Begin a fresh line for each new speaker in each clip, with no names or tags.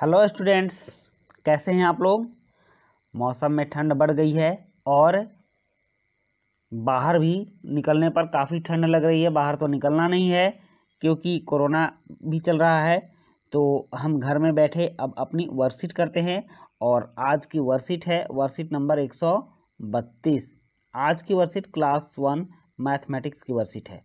Hello students कैसे हैं आप लोग मौसम में ठंड बढ़ गई है और बाहर भी निकलने पर काफ़ी ठंड लग रही है बाहर तो निकलना नहीं है क्योंकि कोरोना भी चल रहा है तो हम घर में बैठे अब अपनी वर्कशीट करते हैं और आज की वर्कशीट है वर्कशीट नंबर एक सौ बत्तीस आज की वर्कशीट क्लास वन मैथमेटिक्स की वर्कशीट है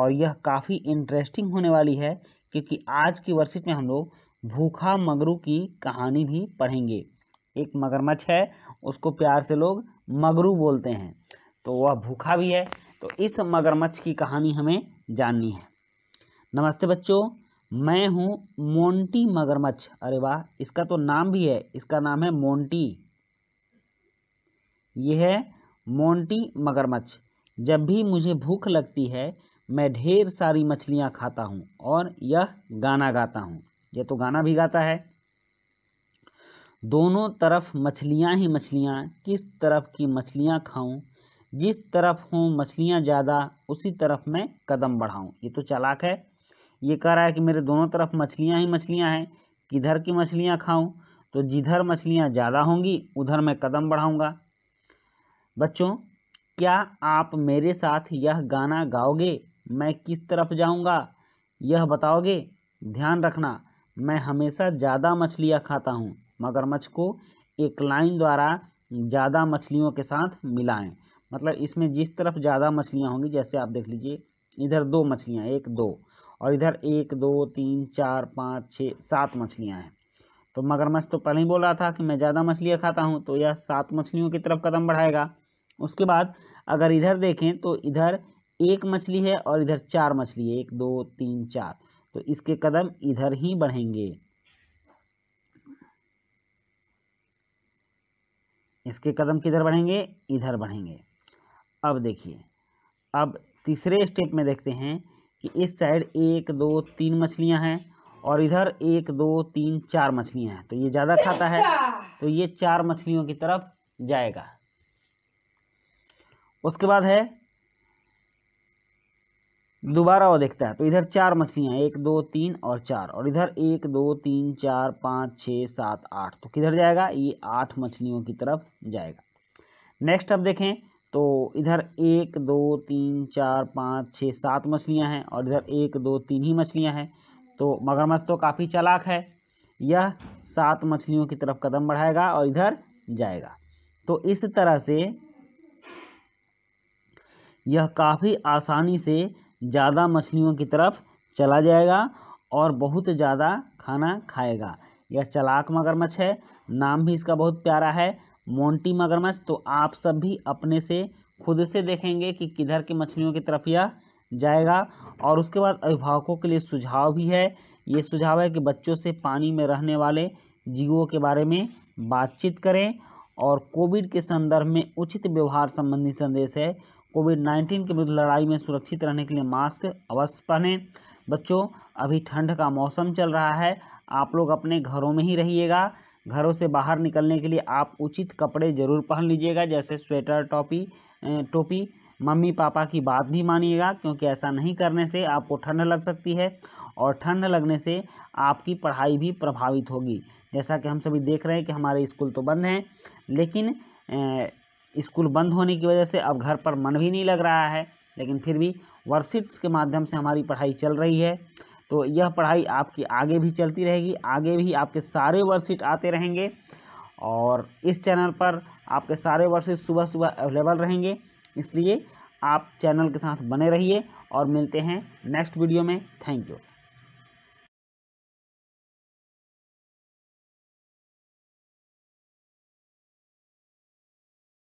और यह काफ़ी इंटरेस्टिंग होने वाली है क्योंकि आज की वर्कशीट में हम लोग भूखा मगरू की कहानी भी पढ़ेंगे एक मगरमच्छ है उसको प्यार से लोग मगरू बोलते हैं तो वह भूखा भी है तो इस मगरमच्छ की कहानी हमें जाननी है नमस्ते बच्चों मैं हूँ मोंटी मगरमच्छ अरे वाह इसका तो नाम भी है इसका नाम है मोंटी यह है मोंटी मगरमच्छ जब भी मुझे भूख लगती है मैं ढेर सारी मछलियाँ खाता हूँ और यह गाना गाता हूँ ये तो गाना भी गाता है दोनों तरफ मछलियाँ ही मछलियाँ किस तरफ की मछलियाँ खाऊं जिस तरफ हों मछलियाँ ज़्यादा उसी तरफ मैं कदम बढ़ाऊं ये तो चालाक है ये कह रहा है कि मेरे दोनों तरफ मछलियाँ ही मछलियाँ हैं किधर की मछलियाँ खाऊं तो जिधर मछलियाँ ज़्यादा होंगी उधर मैं कदम बढ़ाऊंगा बच्चों क्या आप मेरे साथ यह गाना गाओगे मैं किस तरफ जाऊंगा यह बताओगे ध्यान रखना मैं हमेशा ज़्यादा मछलियाँ खाता हूँ मगरमच्छ को एक लाइन द्वारा ज़्यादा मछलियों के साथ मिलाएं मतलब इसमें जिस तरफ ज़्यादा मछलियाँ होंगी जैसे आप देख लीजिए इधर दो मछलियाँ एक दो और इधर एक दो तीन चार पाँच छः सात मछलियाँ हैं तो मगरमच्छ तो पहले ही बोल रहा था कि मैं ज़्यादा मछलियाँ खाता हूँ तो यह सात मछलियों की तरफ कदम बढ़ाएगा उसके बाद अगर इधर देखें तो इधर एक मछली है और इधर चार मछली है एक दो तीन चार तो इसके कदम इधर ही बढ़ेंगे इसके कदम किधर बढ़ेंगे इधर बढ़ेंगे अब देखिए अब तीसरे स्टेप में देखते हैं कि इस साइड एक दो तीन मछलियां हैं और इधर एक दो तीन चार मछलियां हैं तो ये ज़्यादा खाता है अच्छा। तो ये चार मछलियों की तरफ जाएगा उसके बाद है दोबारा वो देखता है तो इधर चार मछलियाँ एक दो तीन और चार और इधर एक दो तीन चार पाँच छः सात आठ तो किधर जाएगा ये आठ मछलियों की तरफ जाएगा नेक्स्ट अब देखें तो इधर एक दो तीन चार पाँच छः सात मछलियाँ हैं और इधर एक दो तीन ही मछलियाँ हैं तो मगरमच्छ तो काफ़ी चालाक है यह सात मछलियों की तरफ कदम बढ़ाएगा और इधर जाएगा तो इस तरह से यह काफ़ी आसानी से ज़्यादा मछलियों की तरफ चला जाएगा और बहुत ज़्यादा खाना खाएगा यह चलाक मगरमच्छ है नाम भी इसका बहुत प्यारा है मोंटी मगरमच्छ तो आप सब भी अपने से खुद से देखेंगे कि किधर की मछलियों की तरफ यह जाएगा और उसके बाद अभिभावकों के लिए सुझाव भी है ये सुझाव है कि बच्चों से पानी में रहने वाले जीवों के बारे में बातचीत करें और कोविड के संदर्भ में उचित व्यवहार संबंधी संदेश है कोविड नाइन्टीन के विरुद्ध लड़ाई में सुरक्षित रहने के लिए मास्क अवश्य पहनें बच्चों अभी ठंड का मौसम चल रहा है आप लोग अपने घरों में ही रहिएगा घरों से बाहर निकलने के लिए आप उचित कपड़े जरूर पहन लीजिएगा जैसे स्वेटर टॉपी टोपी मम्मी पापा की बात भी मानिएगा क्योंकि ऐसा नहीं करने से आपको ठंड लग सकती है और ठंड लगने से आपकी पढ़ाई भी प्रभावित होगी जैसा कि हम सभी देख रहे हैं कि हमारे स्कूल तो बंद हैं लेकिन स्कूल बंद होने की वजह से अब घर पर मन भी नहीं लग रहा है लेकिन फिर भी वर्कशीट्स के माध्यम से हमारी पढ़ाई चल रही है तो यह पढ़ाई आपकी आगे भी चलती रहेगी आगे भी आपके सारे वर्कशीट आते रहेंगे और इस चैनल पर आपके सारे वर्कशीट सुबह सुबह अवेलेबल रहेंगे इसलिए आप चैनल के साथ बने रहिए और मिलते हैं नेक्स्ट वीडियो में थैंक यू